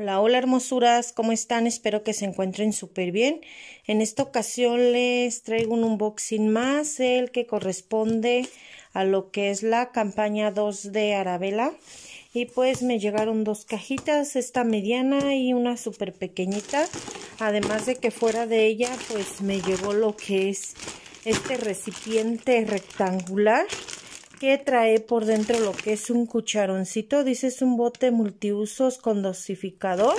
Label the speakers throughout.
Speaker 1: Hola, hola hermosuras, ¿cómo están? Espero que se encuentren súper bien. En esta ocasión les traigo un unboxing más, el que corresponde a lo que es la campaña 2 de Arabella. Y pues me llegaron dos cajitas, esta mediana y una súper pequeñita. Además de que fuera de ella pues me llegó lo que es este recipiente rectangular que trae por dentro lo que es un cucharoncito. Dice es un bote multiusos con dosificador.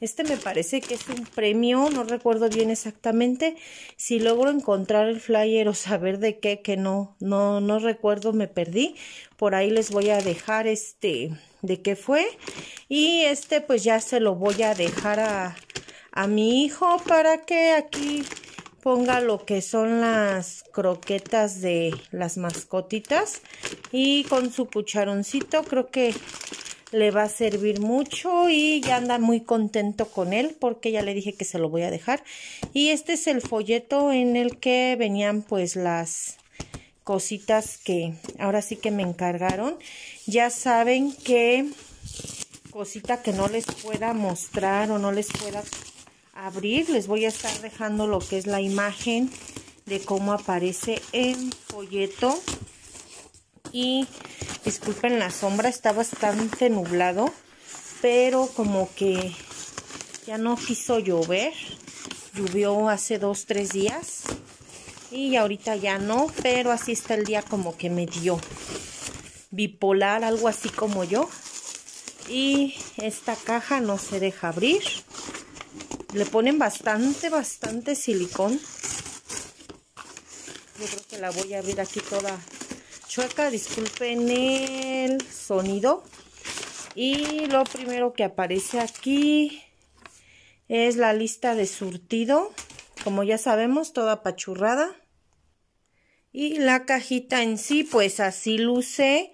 Speaker 1: Este me parece que es un premio, no recuerdo bien exactamente. Si logro encontrar el flyer o saber de qué, que no, no, no recuerdo, me perdí. Por ahí les voy a dejar este de qué fue. Y este pues ya se lo voy a dejar a, a mi hijo para que aquí ponga lo que son las croquetas de las mascotitas y con su cucharoncito creo que le va a servir mucho y ya anda muy contento con él porque ya le dije que se lo voy a dejar y este es el folleto en el que venían pues las cositas que ahora sí que me encargaron ya saben que cosita que no les pueda mostrar o no les pueda abrir, les voy a estar dejando lo que es la imagen de cómo aparece el folleto. Y disculpen la sombra, está bastante nublado, pero como que ya no quiso llover. Llovió hace dos, tres días y ahorita ya no, pero así está el día como que me dio bipolar, algo así como yo. Y esta caja no se deja abrir. Le ponen bastante, bastante silicón. Yo creo que la voy a abrir aquí toda chueca. Disculpen el sonido. Y lo primero que aparece aquí es la lista de surtido. Como ya sabemos, toda pachurrada Y la cajita en sí, pues así luce.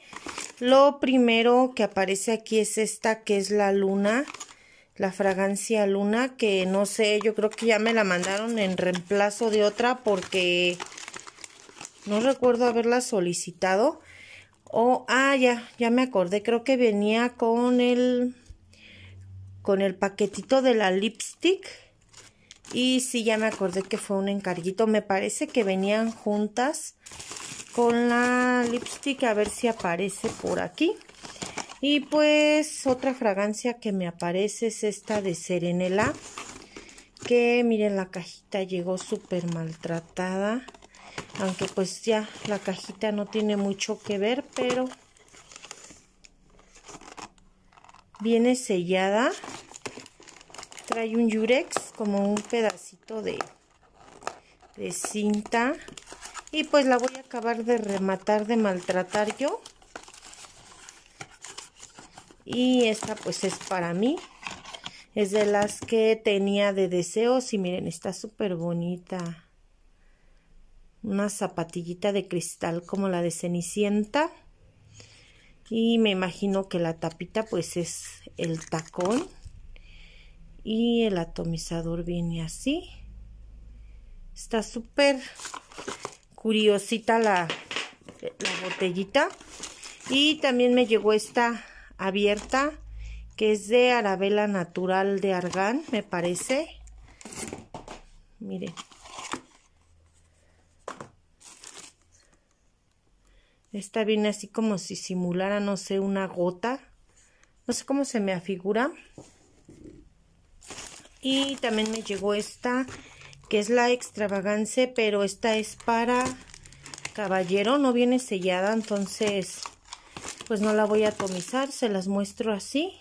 Speaker 1: Lo primero que aparece aquí es esta, que es la luna la fragancia luna que no sé, yo creo que ya me la mandaron en reemplazo de otra porque no recuerdo haberla solicitado. o ah, ya, ya me acordé, creo que venía con el con el paquetito de la lipstick. Y sí, ya me acordé que fue un encarguito. Me parece que venían juntas con la lipstick. A ver si aparece por aquí. Y pues otra fragancia que me aparece es esta de Serenela. Que miren la cajita llegó súper maltratada. Aunque pues ya la cajita no tiene mucho que ver, pero viene sellada. Trae un yurex como un pedacito de, de cinta. Y pues la voy a acabar de rematar, de maltratar yo y esta pues es para mí es de las que tenía de deseos y miren está súper bonita una zapatillita de cristal como la de Cenicienta y me imagino que la tapita pues es el tacón y el atomizador viene así está súper curiosita la, la botellita y también me llegó esta abierta, que es de Arabela Natural de Argán, me parece. mire Esta viene así como si simulara, no sé, una gota. No sé cómo se me afigura. Y también me llegó esta, que es la extravagance, pero esta es para caballero, no viene sellada, entonces pues no la voy a atomizar, se las muestro así.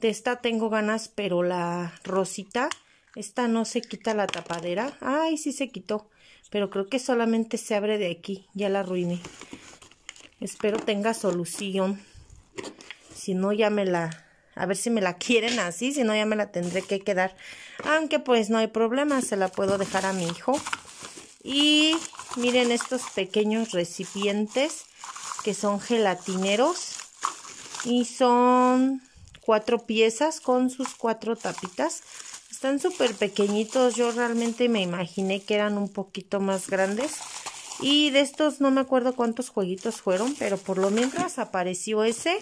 Speaker 1: De esta tengo ganas, pero la rosita, esta no se quita la tapadera. Ay, sí se quitó, pero creo que solamente se abre de aquí, ya la arruiné. Espero tenga solución. Si no, ya me la... A ver si me la quieren así, si no ya me la tendré que quedar. Aunque pues no hay problema, se la puedo dejar a mi hijo. Y miren estos pequeños recipientes que son gelatineros y son cuatro piezas con sus cuatro tapitas. Están súper pequeñitos, yo realmente me imaginé que eran un poquito más grandes. Y de estos no me acuerdo cuántos jueguitos fueron, pero por lo mientras apareció ese.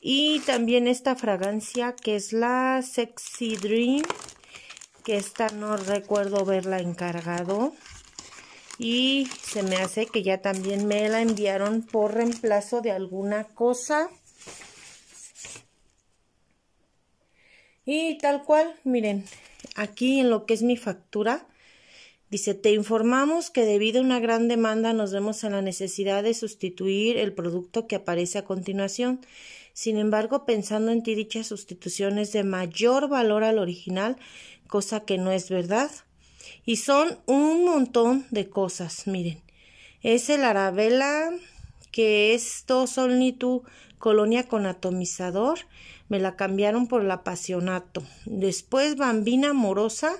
Speaker 1: Y también esta fragancia que es la Sexy Dream, que esta no recuerdo verla encargado y se me hace que ya también me la enviaron por reemplazo de alguna cosa y tal cual miren aquí en lo que es mi factura Dice, te informamos que debido a una gran demanda nos vemos en la necesidad de sustituir el producto que aparece a continuación. Sin embargo, pensando en ti, dicha sustitución es de mayor valor al original, cosa que no es verdad. Y son un montón de cosas, miren. Es el Arabella, que es ni colonia con atomizador. Me la cambiaron por la Pasionato. Después Bambina Amorosa,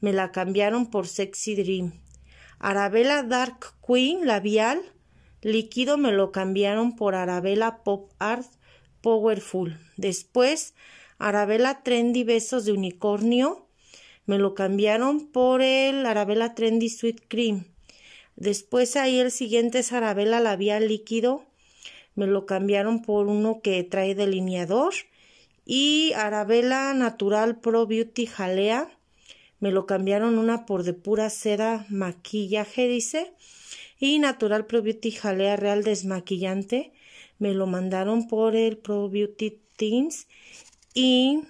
Speaker 1: me la cambiaron por Sexy Dream. Arabella Dark Queen labial líquido me lo cambiaron por Arabella Pop Art Powerful. Después Arabella Trendy Besos de Unicornio me lo cambiaron por el Arabella Trendy Sweet Cream. Después ahí el siguiente es Arabella Labial Líquido. Me lo cambiaron por uno que trae delineador. Y Arabella Natural Pro Beauty Jalea. Me lo cambiaron una por de pura seda maquillaje, dice. Y Natural Pro Beauty Jalea Real Desmaquillante. Me lo mandaron por el Pro Beauty Teams. Y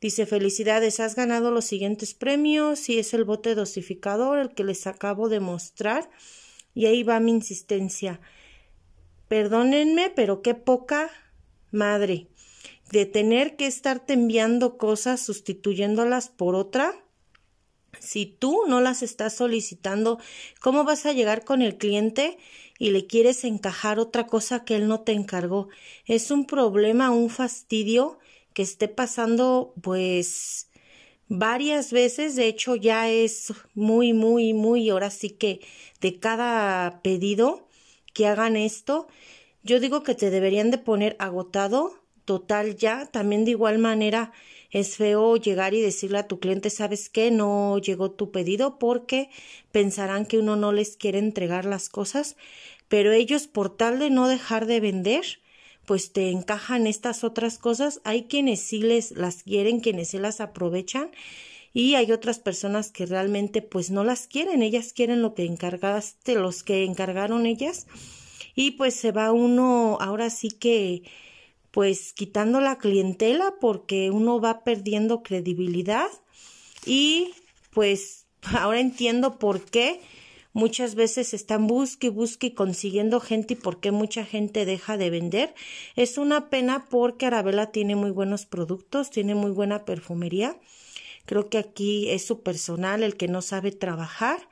Speaker 1: Dice, felicidades, has ganado los siguientes premios y es el bote dosificador el que les acabo de mostrar. Y ahí va mi insistencia. Perdónenme, pero qué poca madre de tener que estarte enviando cosas sustituyéndolas por otra. Si tú no las estás solicitando, ¿cómo vas a llegar con el cliente y le quieres encajar otra cosa que él no te encargó? Es un problema, un fastidio que esté pasando pues varias veces, de hecho ya es muy, muy, muy, ahora sí que de cada pedido que hagan esto, yo digo que te deberían de poner agotado, total ya, también de igual manera es feo llegar y decirle a tu cliente, sabes que no llegó tu pedido porque pensarán que uno no les quiere entregar las cosas, pero ellos por tal de no dejar de vender, pues te encajan estas otras cosas. Hay quienes sí les las quieren, quienes se las aprovechan y hay otras personas que realmente pues no las quieren, ellas quieren lo que encargaste, los que encargaron ellas y pues se va uno ahora sí que pues quitando la clientela porque uno va perdiendo credibilidad y pues ahora entiendo por qué muchas veces están busque y busque consiguiendo gente y porque mucha gente deja de vender. Es una pena porque Arabella tiene muy buenos productos, tiene muy buena perfumería. Creo que aquí es su personal el que no sabe trabajar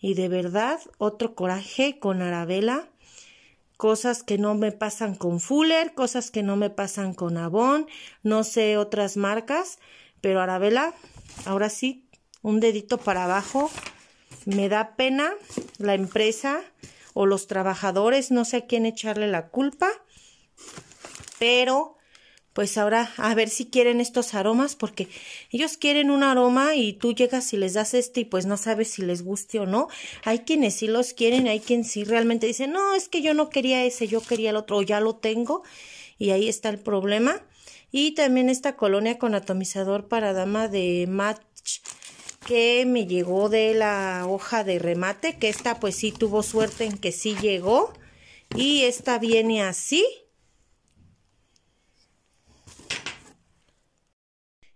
Speaker 1: y de verdad otro coraje con Arabella cosas que no me pasan con Fuller, cosas que no me pasan con Avon, no sé otras marcas, pero Arabella, ahora sí, un dedito para abajo me da pena la empresa o los trabajadores, no sé a quién echarle la culpa, pero pues ahora a ver si quieren estos aromas porque ellos quieren un aroma y tú llegas y les das este y pues no sabes si les guste o no. Hay quienes sí los quieren, hay quienes sí realmente dicen, no, es que yo no quería ese, yo quería el otro o ya lo tengo y ahí está el problema. Y también esta colonia con atomizador para dama de match que me llegó de la hoja de remate, que esta pues sí tuvo suerte en que sí llegó. Y esta viene así.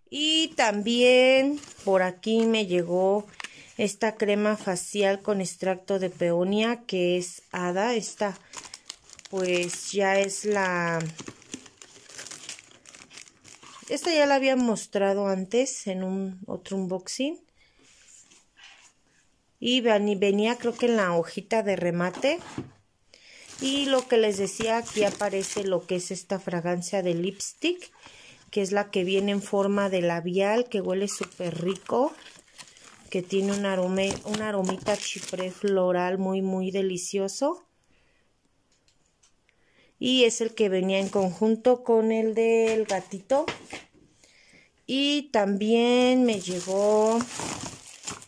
Speaker 1: Y también por aquí me llegó esta crema facial con extracto de peonia que es hada. Esta pues ya es la... Esta ya la había mostrado antes en un otro unboxing y venía creo que en la hojita de remate y lo que les decía aquí aparece lo que es esta fragancia de lipstick que es la que viene en forma de labial que huele súper rico que tiene un, aromita chipre floral muy muy delicioso y es el que venía en conjunto con el del gatito y también me llegó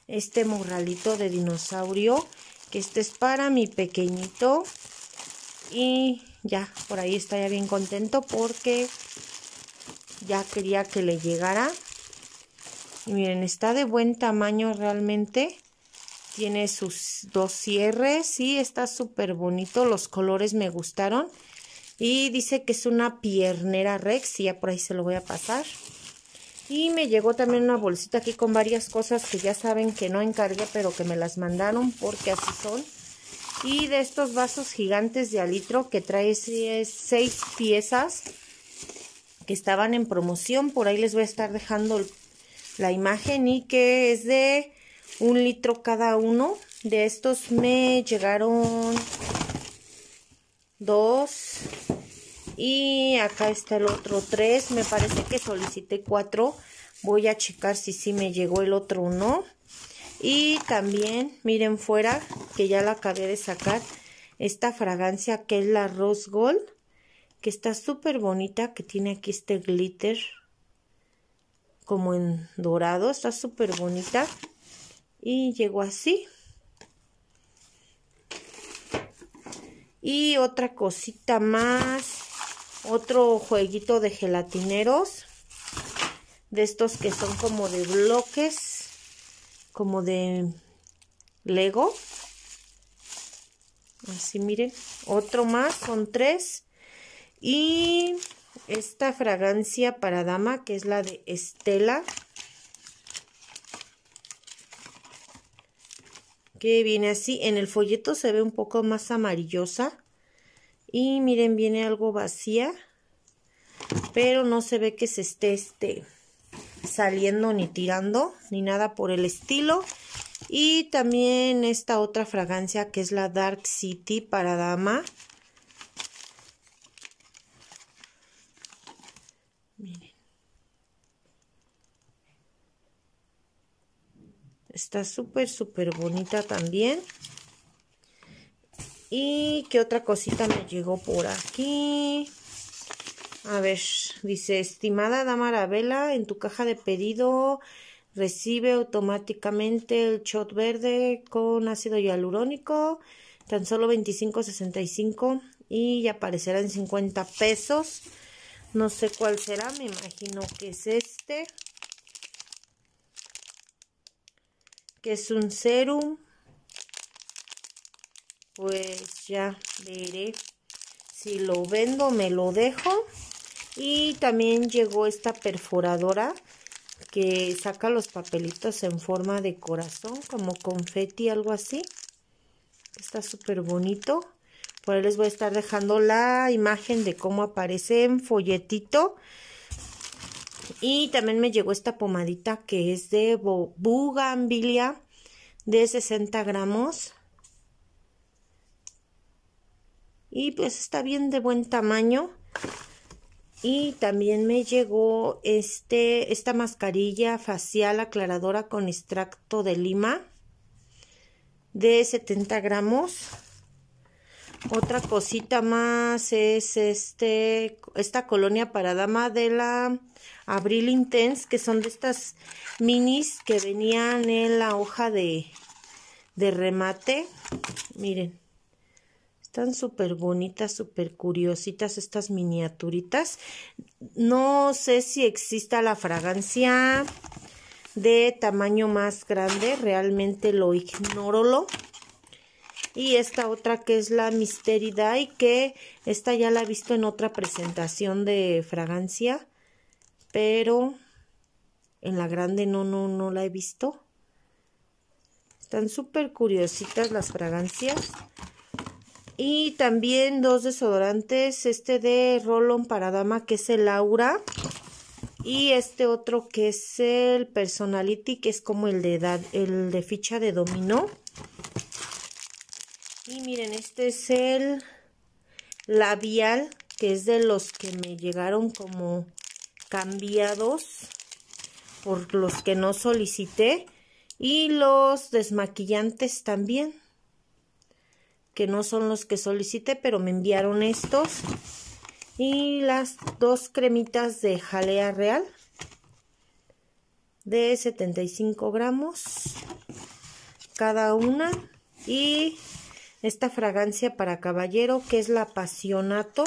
Speaker 1: este morralito de dinosaurio, que este es para mi pequeñito. Y ya, por ahí está ya bien contento porque ya quería que le llegara. Y miren, está de buen tamaño realmente. Tiene sus dos cierres y está súper bonito. Los colores me gustaron. Y dice que es una piernera rex y ya por ahí se lo voy a pasar. Y me llegó también una bolsita aquí con varias cosas que ya saben que no encargué, pero que me las mandaron porque así son. Y de estos vasos gigantes de alitro que trae seis piezas que estaban en promoción. Por ahí les voy a estar dejando la imagen y que es de un litro cada uno. De estos me llegaron dos, y acá está el otro 3. Me parece que solicité 4. Voy a checar si sí me llegó el otro o no. Y también, miren fuera, que ya la acabé de sacar, esta fragancia que es la Rose Gold. Que está súper bonita, que tiene aquí este glitter como en dorado. Está súper bonita. Y llegó así. Y otra cosita más otro jueguito de gelatineros de estos que son como de bloques como de lego así miren otro más son tres y esta fragancia para dama que es la de Estela que viene así en el folleto se ve un poco más amarillosa y miren, viene algo vacía. Pero no se ve que se esté este, saliendo ni tirando ni nada por el estilo. Y también esta otra fragancia que es la Dark City para dama. Miren. Está súper, súper bonita también. Y qué otra cosita me llegó por aquí. A ver, dice, estimada dama Arabella, en tu caja de pedido recibe automáticamente el shot verde con ácido hialurónico, tan solo 25.65 y aparecerá en 50 pesos. No sé cuál será, me imagino que es este. Que es un serum pues ya veré si lo vendo me lo dejo y también llegó esta perforadora que saca los papelitos en forma de corazón como confeti algo así está súper bonito por ahí les voy a estar dejando la imagen de cómo aparece en folletito y también me llegó esta pomadita que es de bugambilia de 60 gramos y pues está bien de buen tamaño. Y también me llegó este, esta mascarilla facial aclaradora con extracto de lima de 70 gramos. Otra cosita más es este, esta colonia para dama de la Abril Intense, que son de estas minis que venían en la hoja de remate. Miren. Están súper bonitas, súper curiositas estas miniaturitas. No sé si exista la fragancia de tamaño más grande. Realmente lo ignoro. Y esta otra que es la Misterida y que esta ya la he visto en otra presentación de fragancia. Pero en la grande no, no, no la he visto. Están súper curiositas las fragancias. Y también dos desodorantes, este de Rolon para dama que es el Aura y este otro que es el Personality que es como el de edad, el de ficha de dominó. Y miren, este es el labial que es de los que me llegaron como cambiados por los que no solicité y los desmaquillantes también que no son los que solicité, pero me enviaron estos. Y las dos cremitas de jalea real de 75 gramos cada una. Y esta fragancia para caballero que es la Pasionato.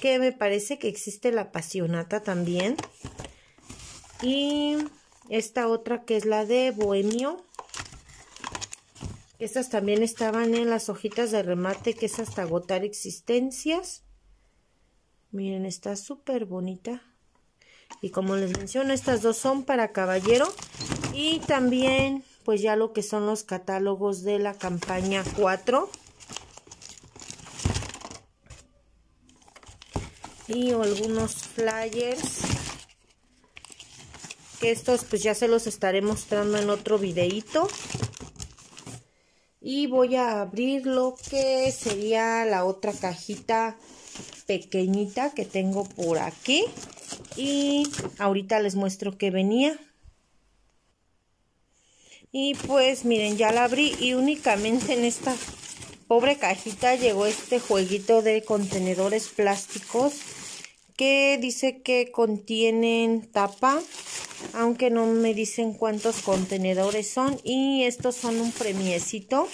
Speaker 1: que me parece que existe la pasionata también. Y esta otra que es la de Bohemio. Estas también estaban en las hojitas de remate, que es hasta agotar existencias. Miren, está súper bonita. Y como les menciono, estas dos son para caballero. Y también, pues ya lo que son los catálogos de la campaña 4. Y algunos flyers que estos pues ya se los estaré mostrando en otro videito y voy a abrir lo que sería la otra cajita pequeñita que tengo por aquí y ahorita les muestro que venía y pues miren ya la abrí y únicamente en esta pobre cajita llegó este jueguito de contenedores plásticos que dice que contienen tapa, aunque no me dicen cuántos contenedores son y estos son un premiecito,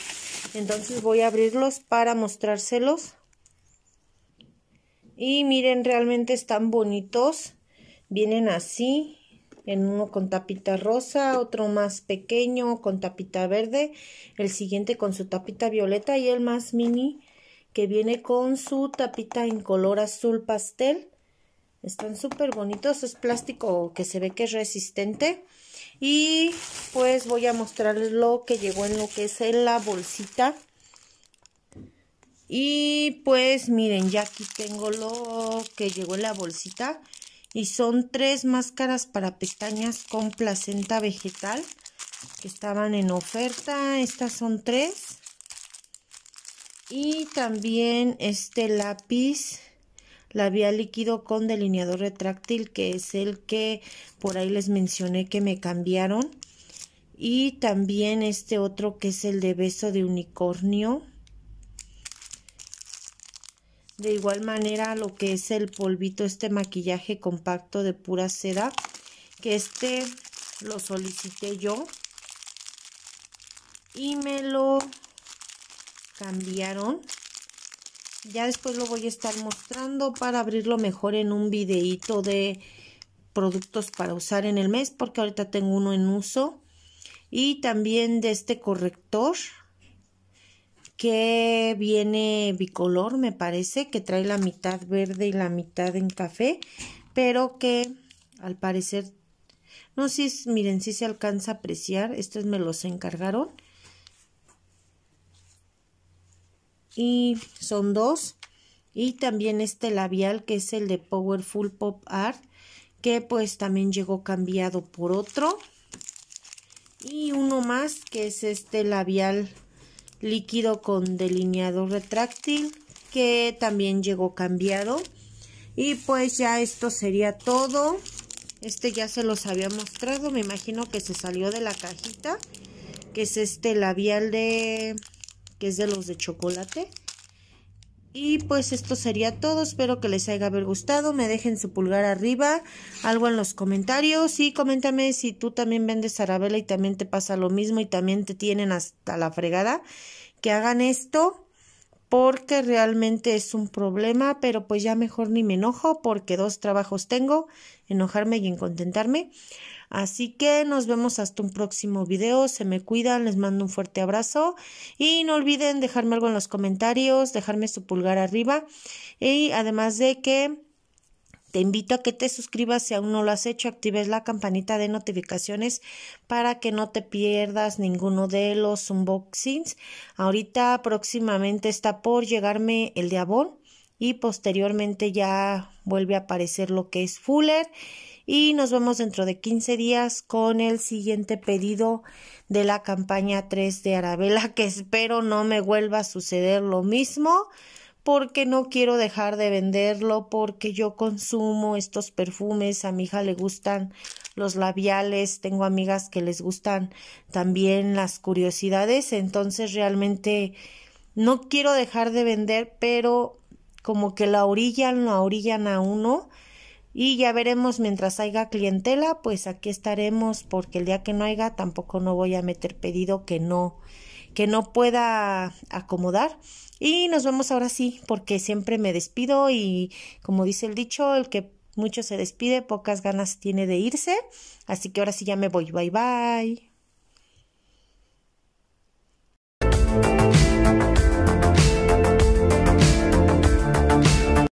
Speaker 1: entonces voy a abrirlos para mostrárselos. Y miren, realmente están bonitos, vienen así, en uno con tapita rosa, otro más pequeño con tapita verde, el siguiente con su tapita violeta y el más mini que viene con su tapita en color azul pastel están súper bonitos. Es plástico que se ve que es resistente. Y pues voy a mostrarles lo que llegó en lo que es en la bolsita. Y pues miren, ya aquí tengo lo que llegó en la bolsita. Y son tres máscaras para pestañas con placenta vegetal que estaban en oferta. Estas son tres. Y también este lápiz vía líquido con delineador retráctil, que es el que por ahí les mencioné que me cambiaron. Y también este otro que es el de beso de unicornio. De igual manera lo que es el polvito, este maquillaje compacto de pura seda, que este lo solicité yo y me lo cambiaron ya después lo voy a estar mostrando para abrirlo mejor en un videíto de productos para usar en el mes porque ahorita tengo uno en uso y también de este corrector que viene bicolor me parece que trae la mitad verde y la mitad en café pero que al parecer no sé si miren si se alcanza a apreciar estos me los encargaron y son dos y también este labial que es el de Powerful Pop Art que pues también llegó cambiado por otro y uno más que es este labial líquido con delineado retráctil que también llegó cambiado y pues ya esto sería todo este ya se los había mostrado me imagino que se salió de la cajita que es este labial de que es de los de chocolate. Y pues esto sería todo, espero que les haya gustado, me dejen su pulgar arriba, algo en los comentarios y coméntame si tú también vendes arabela y también te pasa lo mismo y también te tienen hasta la fregada, que hagan esto porque realmente es un problema, pero pues ya mejor ni me enojo porque dos trabajos tengo, enojarme y contentarme. Así que nos vemos hasta un próximo video. Se me cuidan, les mando un fuerte abrazo y no olviden dejarme algo en los comentarios, dejarme su pulgar arriba y además de que te invito a que te suscribas si aún no lo has hecho, actives la campanita de notificaciones para que no te pierdas ninguno de los unboxings. Ahorita próximamente está por llegarme el de y posteriormente ya vuelve a aparecer lo que es Fuller y nos vemos dentro de 15 días con el siguiente pedido de la campaña 3 de Arabella que espero no me vuelva a suceder lo mismo porque no quiero dejar de venderlo porque yo consumo estos perfumes a mi hija le gustan los labiales, tengo amigas que les gustan también las curiosidades, entonces realmente no quiero dejar de vender, pero como que la orillan, la orillan a uno y ya veremos mientras haya clientela, pues aquí estaremos porque el día que no haya tampoco no voy a meter pedido que no que no pueda acomodar. Y nos vemos ahora sí, porque siempre me despido y como dice el dicho, el que mucho se despide, pocas ganas tiene de irse. Así que ahora sí ya me voy. Bye bye.